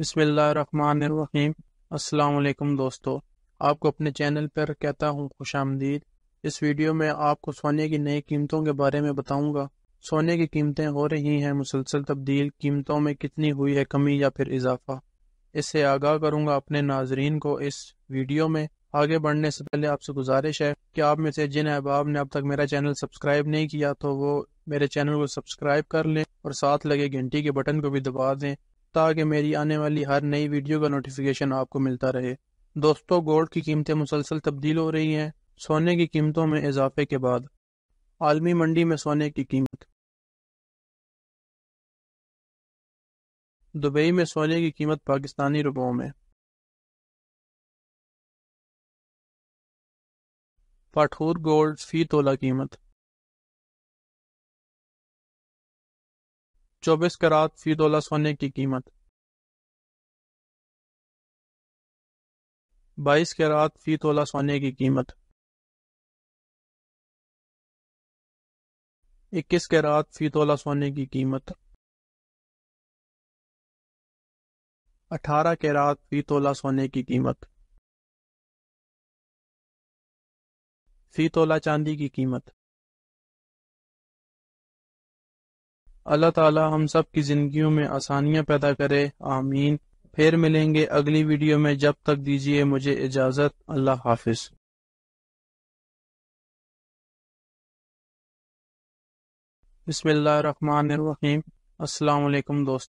बसमीम अल्लाम दोस्तों आपको अपने चैनल पर कहता हूँ खुश आमदीद इस वीडियो में आपको सोने की नई कीमतों के बारे में बताऊंगा सोने की कीमतें हो रही हैं मुसलसल तब्दील कीमतों में कितनी हुई है कमी या फिर इजाफा इससे आगाह करूंगा अपने नाजरीन को इस वीडियो में आगे बढ़ने से पहले आपसे गुजारिश है कि आप में से जिन अहबाब ने अब तक मेरा चैनल सब्सक्राइब नहीं किया तो वो मेरे चैनल को सब्सक्राइब कर लें और साथ लगे घंटी के बटन को भी दबा दें ताकि मेरी आने वाली हर नई वीडियो का नोटिफिकेशन आपको मिलता रहे दोस्तों गोल्ड की कीमतें मुसलसल तब्दील हो रही हैं सोने की कीमतों में इजाफे के बाद आलमी मंडी में सोने की कीमत दुबई में सोने की कीमत पाकिस्तानी रुपयों में पठूर गोल्ड फी तोला कीमत चौबीस करात फी तोला सोने की कीमत बाईस करात फी तोला सोने की कीमत इक्कीस करात फी तोला सोने की कीमत अठारह कैरात फी तोला सोने की कीमत फी तोला चांदी की कीमत अल्लाह ताला हम सब की जिंदगियों में आसानियां पैदा करे आमीन फिर मिलेंगे अगली वीडियो में जब तक दीजिए मुझे इजाज़त अल्लाह हाफिज़ बसमीम अल्लाम दोस्त